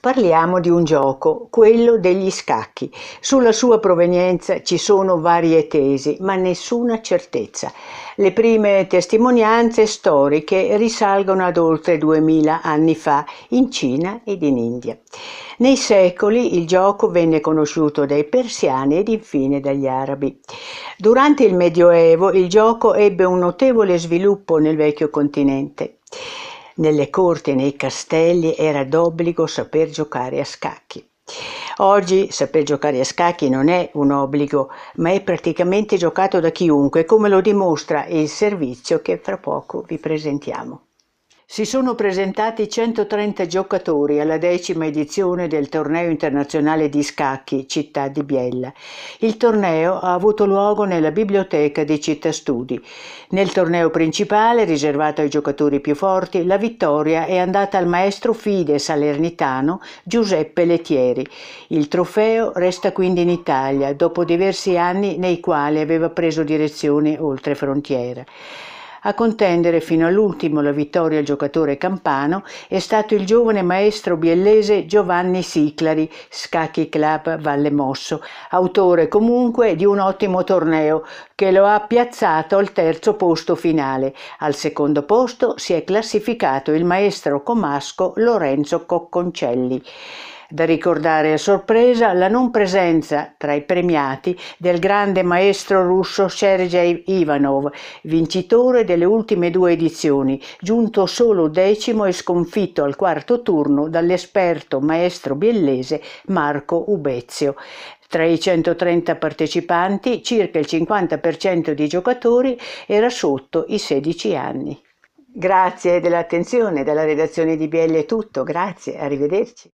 Parliamo di un gioco, quello degli scacchi. Sulla sua provenienza ci sono varie tesi, ma nessuna certezza. Le prime testimonianze storiche risalgono ad oltre 2000 anni fa in Cina ed in India. Nei secoli il gioco venne conosciuto dai persiani ed infine dagli arabi. Durante il Medioevo il gioco ebbe un notevole sviluppo nel vecchio continente nelle corti e nei castelli era d'obbligo saper giocare a scacchi. Oggi saper giocare a scacchi non è un obbligo, ma è praticamente giocato da chiunque, come lo dimostra il servizio che fra poco vi presentiamo. Si sono presentati 130 giocatori alla decima edizione del torneo internazionale di scacchi Città di Biella. Il torneo ha avuto luogo nella biblioteca di Città Studi. Nel torneo principale, riservato ai giocatori più forti, la vittoria è andata al maestro fide salernitano Giuseppe Lettieri. Il trofeo resta quindi in Italia, dopo diversi anni nei quali aveva preso direzione oltre frontiera. A contendere fino all'ultimo la vittoria al giocatore campano è stato il giovane maestro biellese Giovanni Siclari, Scacchi Club Valle Mosso, autore comunque di un ottimo torneo che lo ha piazzato al terzo posto finale. Al secondo posto si è classificato il maestro comasco Lorenzo Cocconcelli. Da ricordare a sorpresa la non presenza tra i premiati del grande maestro russo Sergei Ivanov, vincitore delle ultime due edizioni, giunto solo decimo e sconfitto al quarto turno dall'esperto maestro biellese Marco Ubezio. Tra i 130 partecipanti, circa il 50% dei giocatori era sotto i 16 anni. Grazie dell'attenzione, dalla redazione di BL è tutto, grazie, arrivederci.